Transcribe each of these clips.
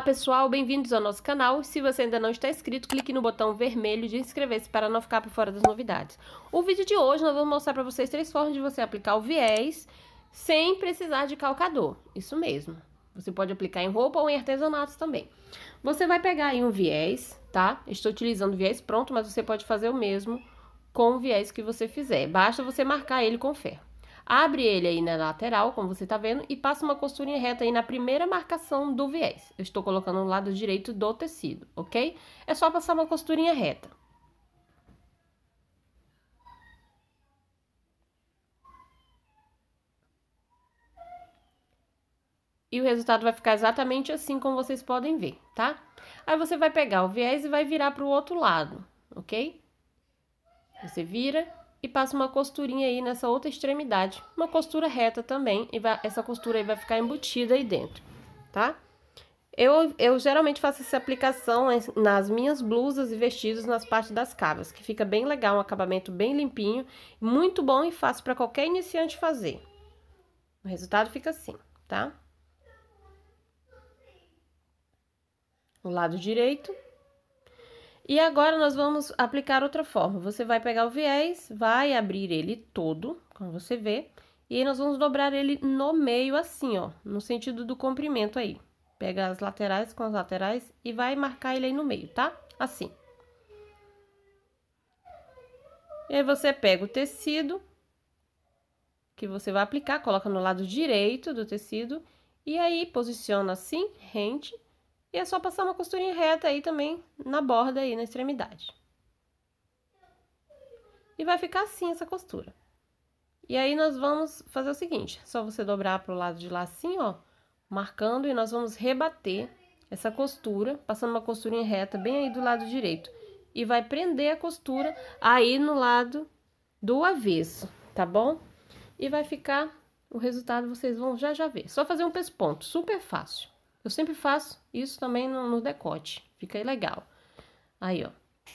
Olá pessoal, bem-vindos ao nosso canal. Se você ainda não está inscrito, clique no botão vermelho de inscrever-se para não ficar por fora das novidades. O vídeo de hoje nós vamos mostrar para vocês três formas de você aplicar o viés sem precisar de calcador. Isso mesmo. Você pode aplicar em roupa ou em artesanatos também. Você vai pegar aí um viés, tá? Estou utilizando viés pronto, mas você pode fazer o mesmo com o viés que você fizer. Basta você marcar ele com ferro. Abre ele aí na lateral, como você tá vendo, e passa uma costurinha reta aí na primeira marcação do viés. Eu estou colocando no lado direito do tecido, ok? É só passar uma costurinha reta. E o resultado vai ficar exatamente assim como vocês podem ver, tá? Aí você vai pegar o viés e vai virar para o outro lado, ok? Você vira e passa uma costurinha aí nessa outra extremidade. Uma costura reta também, e vai, essa costura aí vai ficar embutida aí dentro, tá? Eu, eu geralmente faço essa aplicação nas minhas blusas e vestidos nas partes das cavas, que fica bem legal, um acabamento bem limpinho, muito bom e fácil para qualquer iniciante fazer. O resultado fica assim, tá? O lado direito e agora nós vamos aplicar outra forma. Você vai pegar o viés, vai abrir ele todo, como você vê, e nós vamos dobrar ele no meio assim, ó, no sentido do comprimento aí. Pega as laterais com as laterais e vai marcar ele aí no meio, tá? Assim. E aí você pega o tecido que você vai aplicar, coloca no lado direito do tecido e aí posiciona assim, rente, e é só passar uma costurinha reta aí também na borda aí, na extremidade. E vai ficar assim essa costura. E aí nós vamos fazer o seguinte, é só você dobrar para o lado de lá assim, ó, marcando e nós vamos rebater essa costura, passando uma costurinha reta bem aí do lado direito. E vai prender a costura aí no lado do avesso, tá bom? E vai ficar o resultado, vocês vão já já ver. Só fazer um pesponto, super fácil. Eu sempre faço isso também no, no decote, fica legal. Aí, ó, o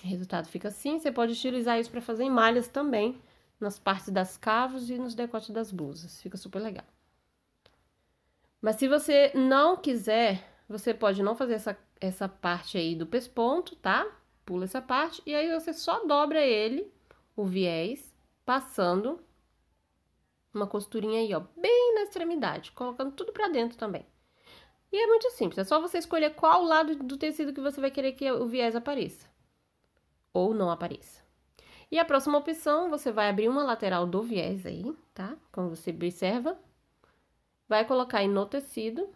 resultado fica assim. Você pode utilizar isso para fazer em malhas também, nas partes das cavos e nos decotes das blusas, fica super legal. Mas se você não quiser, você pode não fazer essa, essa parte aí do pesponto, tá? Pula essa parte e aí você só dobra ele, o viés, passando uma costurinha aí, ó, bem na extremidade, colocando tudo para dentro também. E é muito simples, é só você escolher qual lado do tecido que você vai querer que o viés apareça ou não apareça. E a próxima opção, você vai abrir uma lateral do viés aí, tá? Como você observa, vai colocar aí no tecido.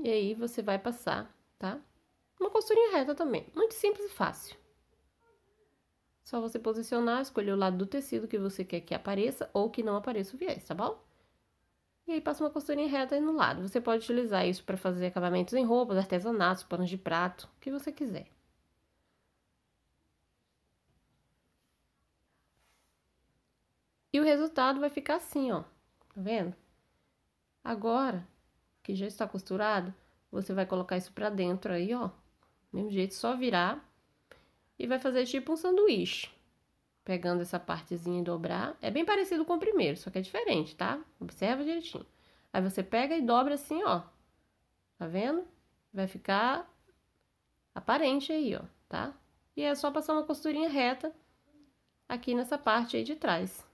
E aí você vai passar, tá? Uma costurinha reta também, muito simples e fácil. Só você posicionar, escolher o lado do tecido que você quer que apareça ou que não apareça o viés, tá bom? e aí passa uma costurinha reta aí no lado. Você pode utilizar isso para fazer acabamentos em roupas, artesanatos, panos de prato, o que você quiser. E o resultado vai ficar assim, ó. Tá vendo? Agora que já está costurado, você vai colocar isso para dentro aí, ó. Do mesmo jeito, só virar e vai fazer tipo um sanduíche pegando essa partezinha e dobrar. É bem parecido com o primeiro, só que é diferente, tá? Observa direitinho. Aí você pega e dobra assim, ó. Tá vendo? Vai ficar aparente aí, ó, tá? E é só passar uma costurinha reta aqui nessa parte aí de trás.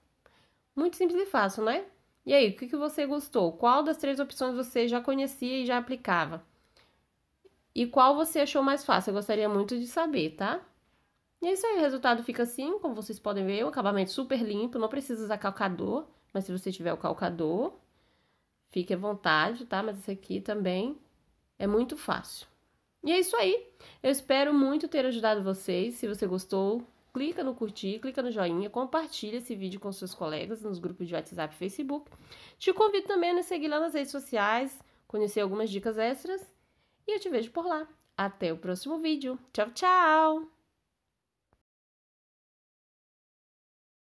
Muito simples e fácil, né? E aí, o que, que você gostou? Qual das três opções você já conhecia e já aplicava? E qual você achou mais fácil? Eu gostaria muito de saber, tá? E é isso aí, o resultado fica assim, como vocês podem ver, o acabamento super limpo, não precisa usar calcador, mas se você tiver o calcador, fique à vontade, tá? Mas esse aqui também é muito fácil. E é isso aí, eu espero muito ter ajudado vocês, se você gostou, clica no curtir, clica no joinha, compartilha esse vídeo com seus colegas nos grupos de WhatsApp e Facebook. Te convido também a nos seguir lá nas redes sociais, conhecer algumas dicas extras e eu te vejo por lá. Até o próximo vídeo. Tchau, tchau!